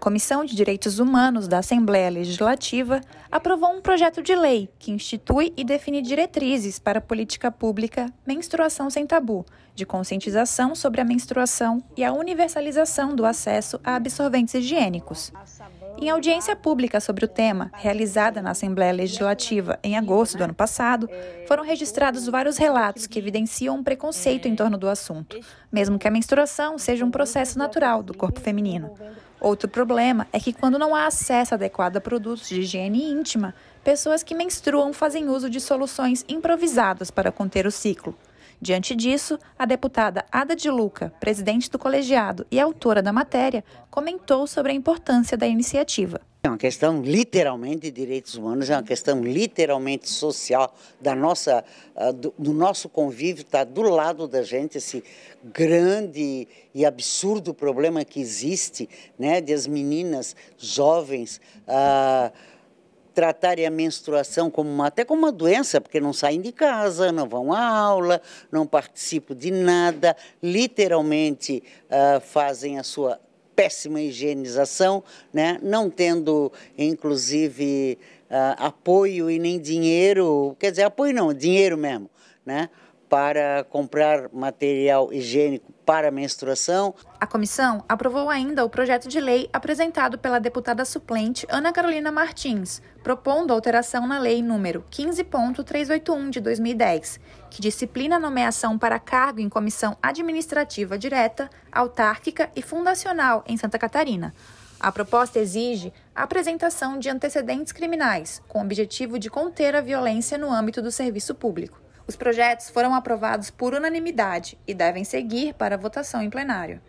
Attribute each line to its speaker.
Speaker 1: Comissão de Direitos Humanos da Assembleia Legislativa aprovou um projeto de lei que institui e define diretrizes para a política pública Menstruação Sem Tabu, de conscientização sobre a menstruação e a universalização do acesso a absorventes higiênicos. Em audiência pública sobre o tema, realizada na Assembleia Legislativa em agosto do ano passado, foram registrados vários relatos que evidenciam um preconceito em torno do assunto, mesmo que a menstruação seja um processo natural do corpo feminino. Outro problema é que, quando não há acesso adequado a produtos de higiene íntima, pessoas que menstruam fazem uso de soluções improvisadas para conter o ciclo. Diante disso, a deputada Ada de Luca, presidente do colegiado e autora da matéria, comentou sobre a importância da iniciativa.
Speaker 2: É uma questão literalmente de direitos humanos, é uma questão literalmente social da nossa, ah, do, nosso convívio, está do lado da gente esse grande e absurdo problema que existe, né, de as meninas jovens. Uh, tratarem a menstruação como uma, até como uma doença, porque não saem de casa, não vão à aula, não participam de nada, literalmente uh, fazem a sua péssima higienização, né? não tendo, inclusive, uh, apoio e nem dinheiro, quer dizer, apoio não, dinheiro mesmo, né? para comprar material higiênico para menstruação.
Speaker 1: A comissão aprovou ainda o projeto de lei apresentado pela deputada suplente Ana Carolina Martins, propondo alteração na lei número 15.381 de 2010, que disciplina a nomeação para cargo em comissão administrativa direta, autárquica e fundacional em Santa Catarina. A proposta exige a apresentação de antecedentes criminais, com o objetivo de conter a violência no âmbito do serviço público. Os projetos foram aprovados por unanimidade e devem seguir para votação em plenário.